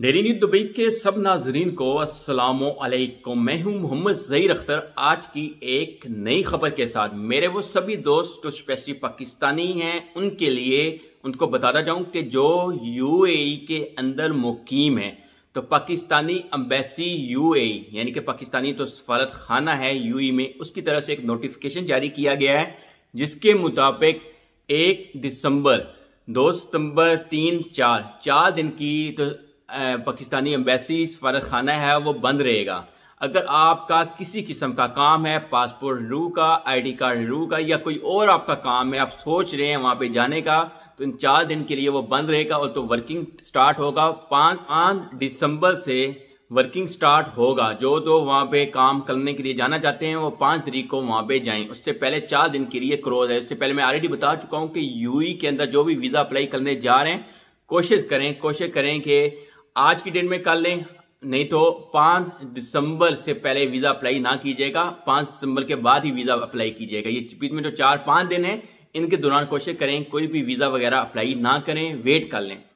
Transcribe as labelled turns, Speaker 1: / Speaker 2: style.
Speaker 1: daily news Dubai के सब नाजरीन को असलम मैं हूं मोहम्मद जहीर अख्तर आज की एक नई खबर के साथ मेरे वो सभी दोस्त जो स्पेशली पाकिस्तानी हैं उनके लिए उनको बताता जाऊं कि जो यूएई के अंदर मुकीम है तो पाकिस्तानी अम्बेसी यूएई यानी कि पाकिस्तानी तो सफारत खाना है यूएई में उसकी तरफ से एक नोटिफिकेशन जारी किया गया है जिसके मुताबिक एक दिसंबर दो सितंबर तीन चार चार दिन की तो पाकिस्तानी एम्बेसी खाना है वो बंद रहेगा अगर आपका किसी किस्म का काम है पासपोर्ट रू का आईडी कार्ड रू का या कोई और आपका काम है आप सोच रहे हैं वहाँ पे जाने का तो इन चार दिन के लिए वो बंद रहेगा और तो वर्किंग स्टार्ट होगा पाँच पाँच दिसंबर से वर्किंग स्टार्ट होगा जो तो वहाँ पे काम करने के लिए जाना चाहते हैं वो पाँच तरीक को वहाँ पे जाएं उससे पहले चार दिन के लिए क्रोज है उससे पहले मैं ऑलरेडी बता चुका हूँ कि यूई e के अंदर जो भी वीज़ा अप्लाई करने जा रहे हैं कोशिश करें कोशिश करें कि आज की डेट में कर लें नहीं तो पाँच दिसंबर से पहले वीज़ा अप्लाई ना कीजिएगा पाँच दिसंबर के बाद ही वीज़ा अप्लाई कीजिएगा ये बीच में जो तो चार पाँच दिन है इनके दौरान कोशिश करें कोई भी वीज़ा वगैरह अप्लाई ना करें वेट कर लें